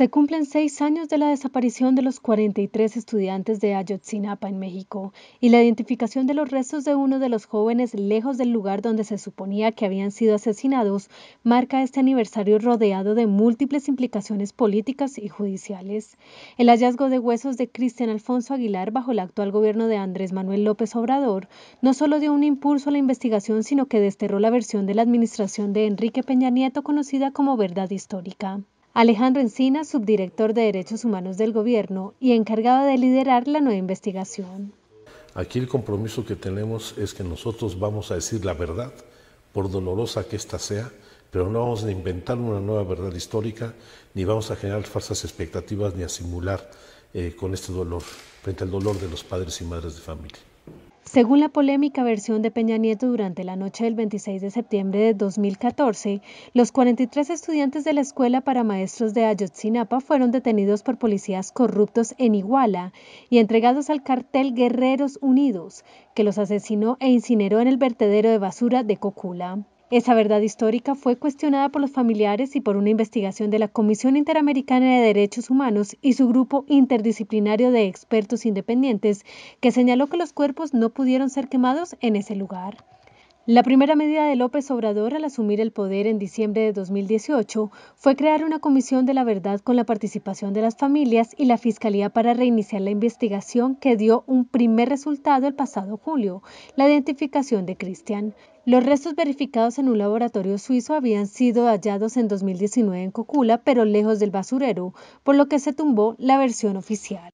Se cumplen seis años de la desaparición de los 43 estudiantes de Ayotzinapa en México y la identificación de los restos de uno de los jóvenes lejos del lugar donde se suponía que habían sido asesinados marca este aniversario rodeado de múltiples implicaciones políticas y judiciales. El hallazgo de huesos de Cristian Alfonso Aguilar bajo el actual gobierno de Andrés Manuel López Obrador no solo dio un impulso a la investigación, sino que desterró la versión de la administración de Enrique Peña Nieto conocida como verdad histórica. Alejandro Encina, subdirector de Derechos Humanos del Gobierno y encargado de liderar la nueva investigación. Aquí el compromiso que tenemos es que nosotros vamos a decir la verdad, por dolorosa que ésta sea, pero no vamos a inventar una nueva verdad histórica, ni vamos a generar falsas expectativas, ni a simular eh, con este dolor, frente al dolor de los padres y madres de familia. Según la polémica versión de Peña Nieto durante la noche del 26 de septiembre de 2014, los 43 estudiantes de la Escuela para Maestros de Ayotzinapa fueron detenidos por policías corruptos en Iguala y entregados al cartel Guerreros Unidos, que los asesinó e incineró en el vertedero de basura de Cocula. Esa verdad histórica fue cuestionada por los familiares y por una investigación de la Comisión Interamericana de Derechos Humanos y su grupo interdisciplinario de expertos independientes, que señaló que los cuerpos no pudieron ser quemados en ese lugar. La primera medida de López Obrador al asumir el poder en diciembre de 2018 fue crear una comisión de la verdad con la participación de las familias y la Fiscalía para reiniciar la investigación que dio un primer resultado el pasado julio, la identificación de Cristian. Los restos verificados en un laboratorio suizo habían sido hallados en 2019 en Cocula, pero lejos del basurero, por lo que se tumbó la versión oficial.